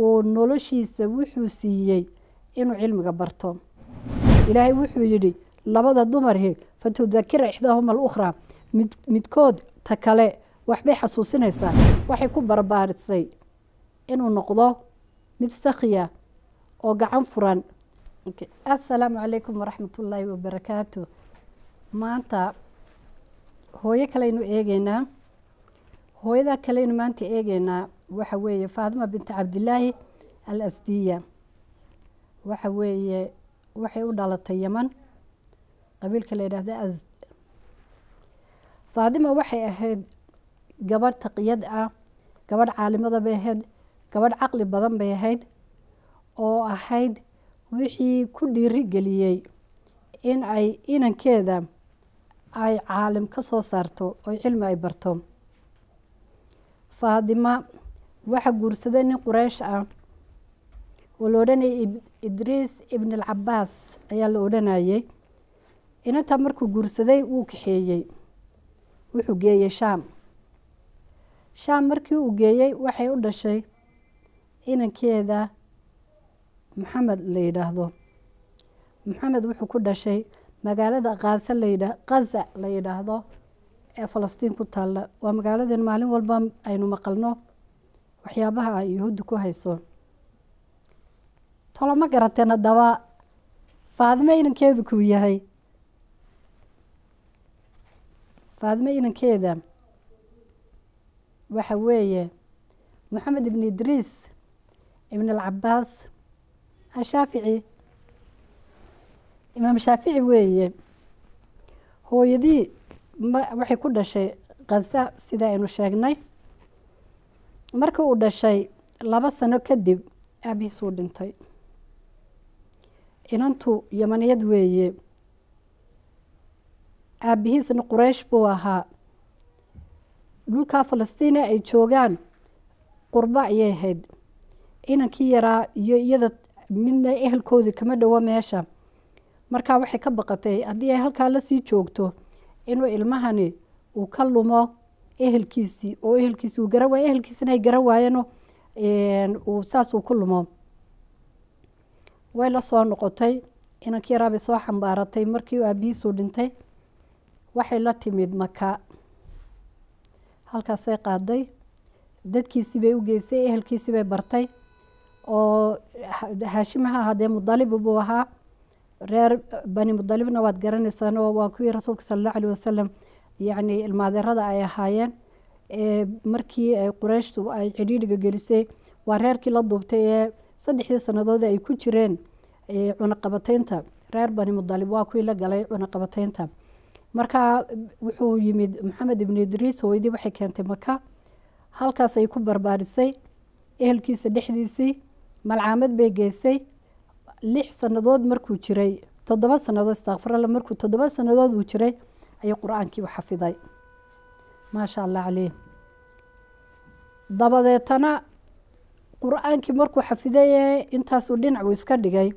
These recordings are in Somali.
uu noloshiisa wuxuu siiyey inuu cilmiga barto ilaahay wuxuu yidhi labada dumarhi fatudakira ixdaahuma mid midkood ta kale waxbay xasuusinaysaa waxay ku barbaarisay inuu noqdo mid sakhiya oo gacan furan assalaamu calaykum waraxmatullaahi wabarakaatu maanta hooyo kaleynu eegeynaa hooyada kaleynu maanta eegeynaa waxa weeye faadima binti cabdilaahi al asdiya waxa weeye waxay u dhalatay yeman qabiilka la yidhaahdo asd faadima waxay ahayd gabadh taqiyad ah gabadh caalimada bay ahayd gabadh caqli badan bay ahayd oo ahayd wixii ku dhiirigeliyey in ay inankeeda ay caalim ka soo saarto oo cilmi ay barto faadima waxaa guursaday nin qureysh ah oo la odhanayay idriis ibnalcabaas ayaa la odhanayay inantaa markuu guursaday wuu kaxeeyey wuxuu geeyey shaam shaam markii uu geeyey waxay u dhashay inankeeda maxamed la yidhaahdo maxamed wuxuu ku dhashay magaalada kaasa la yidha kaza la yidhaahdo ee falastiin ku taalla waa magaaladeen maalin walba aynu maqalno waxyaabaha ay yuhuudda ku hayso tolo ma garateen haddaba faadime inankeedu kuu yahay faadime inankeeda waxa weeye maxamed ibni idriis ibn alcabaas ashaafici imaam shaafici weeye hooyadii waxay ku dhashay khaza sida aynu sheegnay markii uu dhashay laba sano kadib uu dhintay inantu yamaniyad weeye aabihiisna quraysh buu ahaa dhulkaa falastiina ay joogaan qurba ayay ahayd inankii yaraa iyo iyada midna ehelkoodii kama dhawo meesha markaa waxay ka baqatay haddii ay halkaa lasii joogto inuu ilmahani uu ka lumo ehelkiisii oo ehelkiisi uu garan waayo ehelkiisina ay garan waayeenoo uu saas uu ku lumo way la soo noqotay inankii yaraabay soo xambaaratay markii aabihiisuu dhintay waxay la timid maka halkaasay qaaday dadkiisii bay u geysay ehelkiisii bay bartay oo haashim ha mudalibu buu ahaa reer bani mudalibna waad garanaysaan oo waa kuwii rasuulka sal allah calih wasalam yacni ilmaadeerada ay ahaayeen ee markii qurayshtu ay cidhiidhiga gelisay waa reerkii la duubtay ee saddexdii sannadood ay ku jireen cunaqabateynta reer bani mudalib waa kuwii la galay cunaqabateynta markaa wuxuu yimid maxamed ibni idriis hooydii waxay keentay maka halkaas ay ku barbaarisay ehelkiisa dhexdiisii malcaamad bay geysay lix sanadood markuu jiray toddoba sanadood istakfiralla markuu toddoba sanadood uu jiray ayuu qur-aankii u xafiday maasha allah caleyh dabadeetana qur-aankii markuu xafidaye intaasuu dhinac uu iska dhigay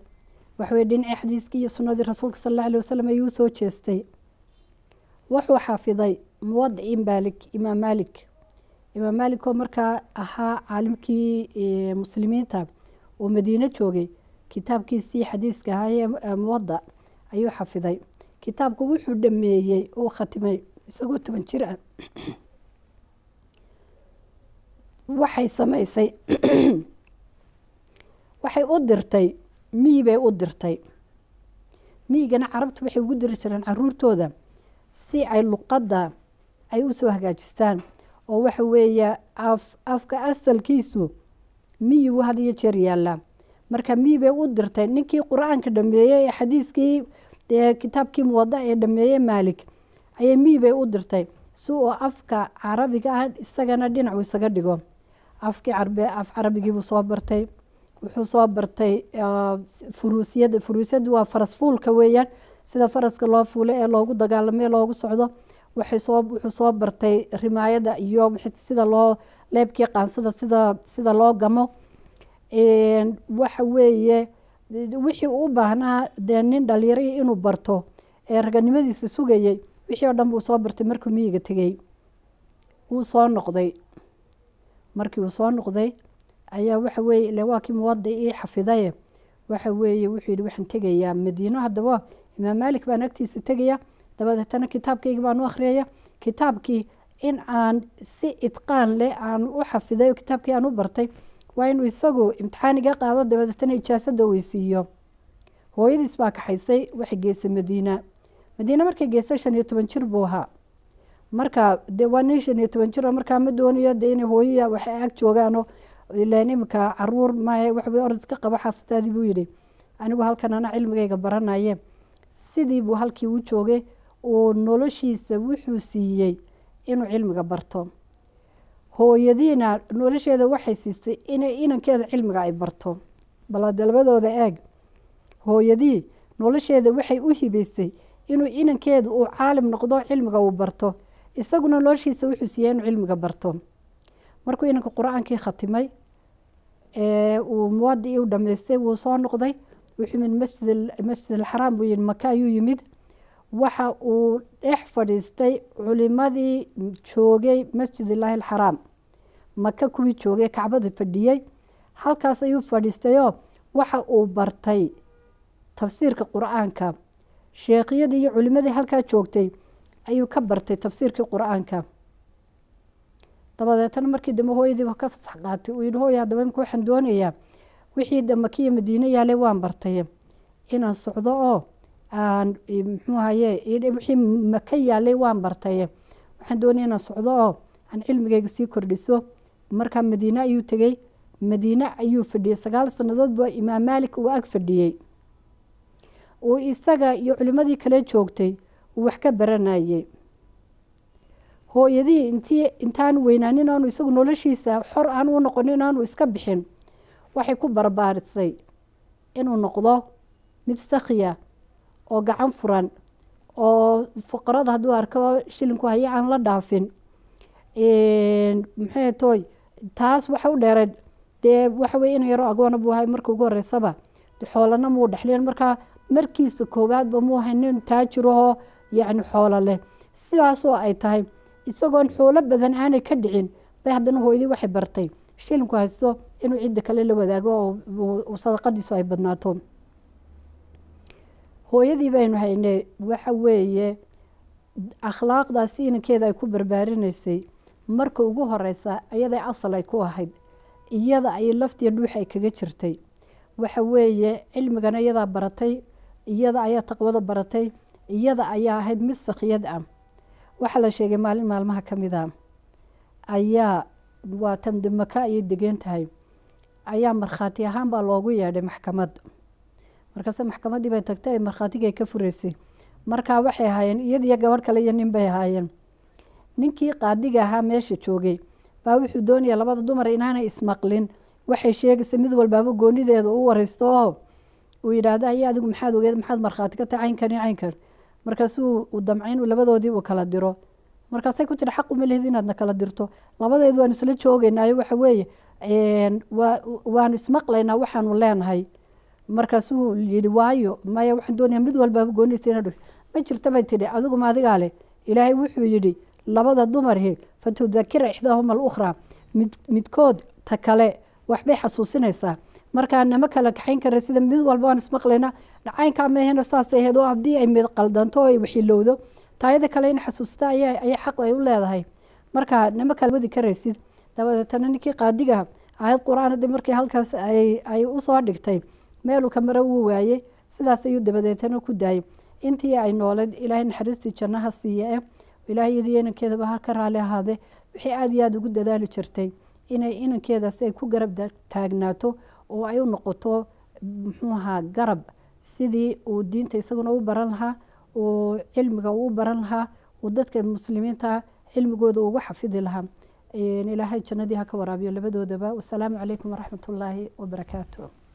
waxaweye dhinacii xadiiskii iyo sunadii rasuulka sal alla alih wasalam ayuu soo jeestay wuxuu xafiday muwadici maalik imaam maalik imaam maalikoo markaa ahaa caalimkii muslimiinta oo madiino joogay kitaabkiisii xadiiska ahaayee muwada ayuu xafiday kitaabku wuxuu dhameeyey uu khatimay isagoo toban jir ah waxay samaysay waxay u dirtay miyi bay u dirtay miigana carabtu waxay ugu diri jireen caruurtooda si ay luqadda ay usoo hagaajistaan oo waxa weeye afka asalkiisu miyi had hadiyo jeer yaallaa marka miibay u dirtay ninkii qur-aanka dhameeyey ee xadiiskii kitaabkii muwada ee dhameeye maalik ayay miibay u dirtay si uu afka carabiga ah isagana dhinacu isaga dhigo afkii af carabigiibuu soo bartay wuxuu soo bartay furuusiyada furuusyada waa faras fuulka weeyaan sida faraska loo fuulo ee loogu dagaalamay loogu socdo wuxuu soo bartay rimaayada iyo sida loo leebkii qaansada sida sida loo gamo waxa weeye wixii u baahnaa dee nin dhalinyarihii inuu barto ee raganimadiisa sugayey wixii oo dhan buu soo bartay markuu miyiga tegey wuu soo noqday markii uu soo noqday ayaa waxa weeye ile waa muwadda muwada ii xafidaye waxa weeye wuxuu yidhi waxaan tegayaa madiino haddaba imaam maalik baan agtiisa tegaya dabadeetana kitaabkayga baan u akhriyaya kitaabkii in aan si idqaan leh aan u xafiday oo kitaabkii aan u bartay waa inuu isagu imtixaaniga qaado dabadeetana ijaasada weysiiyo hooyadiis baa kaxaysay waxay geysay madiina madiina markay geysay shan iyo toban jir buu ahaa markaa de waa nin shan iyo toban jiro markaa ma doonayo de inay hooyaya wax ag joogaano ilaan iminka caruur maahe wax oras ka qabo xaafataadii buu yidhi anigu halkan ana cilmigayga baranaye sidii buu halkii u joogay oo noloshiisa wuxuu siiyey inuu cilmiga barto hooyadiina nolosheeda waxay siistay in inankeeda cilmiga ay barto baladalbadooda eeg hooyadii nolosheeda waxay u hibaysay inuu inankeeda uu caalim noqdo cilmiga uu barto isaguna noloshiisa wuxuu siiyey inuu cilmiga barto markuu inanka qur-aankii khatimay ee uu muwadicii u dhammaystay wuu soo noqday wuxuu yimid masjid masjid alxaraam buu yimid maka ayuu yimid waxa uu dhex fadhiistay culimadii joogay masjidillaahi alxaraam maka kuwii joogay kacbada fadhiyey halkaas ayuu fadhiistayoo waxa uu bartay tafsiirka qur-aanka sheekhiyadii iyo culimadii halkaa joogtay ayuu ka bartay tafsiirkii qur-aanka dabadeetana markii dambe hooyadiiba ka fasax qaatay uu yidhi hooya haddaba imkuu waxaan doonayaa wixii dambe kiyo madiine yaalay waan bartay inaan socdo oo aan eh, haye eh, wixii maka yaalay waan bartaye waxaan doonaya inaan socdo oo aan cilmigeyga sii kordhiso markaa madiine ayuu tegey madiine ayuu fadhiyey sagaal sannadoodba imaam maalik uu ag fadhiyey uu isaga iyo culimmadii kale joogtay uu wax ka baranayey hooyadihii intii intaan weynaanin aanu isagu noloshiisa xor aan u noqonin aanu iska bixin waxay ku barbaarisay inuu noqdo mid sakhiya oo gacan furan oo fuqarada haduu arko shilinku haya aan la dhaafin muxuu tooy taas waxa u dheereed dee waxawey weye yaro agoona buu ahay marka ugu horeysaba xoolana muu dhexlin markaa markiisa koowaadba muu ahay nin taa yacni xoolo leh sidaasoo ay tahay isagoon xoolo badan aanay ka dhicin bay haddana hooyadii waxay bartay shilinku haysto inuu cidda kale la wadaago oo sadaqadiisu ay badnaato hooyadii baynu hayne waxa weeye akhlaaqdaas inankeeda ay ku barbaarinaysay marka ugu horeysa iyaday asal ay ku ahayd iyada ay laftiyo dhuuxa ay kaga jirtay waxa weeye cilmigana iyadaa baratay iyada ayaa taqwada baratay iyada ayaa ahayd mid sakhiyad ah waxaa la sheegay maalin maalmaha ka mid a ah. ayaa waa tamdamaka ayay degan tahay ayaa markhaati ahaan baa loogu yeedhay maxkamad markaase maxkamadii bay tagtay ay markhaatigay ka furaysay markaa waxay ahaayeen iyad iyo gabadh kale iyo nin bay ahaayeen ninkii qaadiga ahaa meesha joogay baa wuxuu doonaya labada dumar inaanay ismaqlin waxay sheegaysa mid walbaaba goonideeda u waraystooo uu yidhaahdo ayo adigu maxaad ogeed maxaad markhaati ka tahay caynkani caynkan markaasuu u damcay inuu labadoodii uu kala diro markaasay ku tiri xaq uma lihid inaadna kala dirto labadaydu waanu isla joogaynaayo waxa weeye waan ismaqlaynaa waxaanu leenahay markaasuu yidhi waayo maya waxaan doonaya mid walba gooniisa ina dhugto ma jirto bay tidhi adigu adigaa leh ilaahay wuxuu yidhi labada dumarhe fatudakira ixdaahuma alukhraa mid midkood ta kale waxbay xasuusinaysaa markaa nama kala kaxayn kara sida mid walba aan ismaqlayna dhacaynkaa meehena saasay aheyd oo haddii ay mid qaldanto ay waxilowdo taayada kale in xasuusta ayaa xaq ay u leedahay markaa nama kala wadi karaysid dabadeetana ninkii qaadiga ahayd qur-aan haddii markii halkaas ay usoo dhigtay meeluu ka marowi waaye sidaas ayuu dabadeetana ku daayay intii ay nooleyd ilaahay naxariistii jannaha siiye eh ilaahay iyadii inankeedaba ka raali ahaadee wixii aada iyo aada ugu dadaali jirtay inay inankeedaasi ay ku garab taagnaato oo ay u noqoto muxuu ahaa garab sidii uu diinta isaguna u baran lahaa uu cilmiga uu baran lahaa uu dadka muslimiinta cilmigooda ugu xafidi lahaa ilaahay jannadii ha ka waraabiyo labadoodaba wasalaamu calaykum waraxmatullaahi wabarakaatu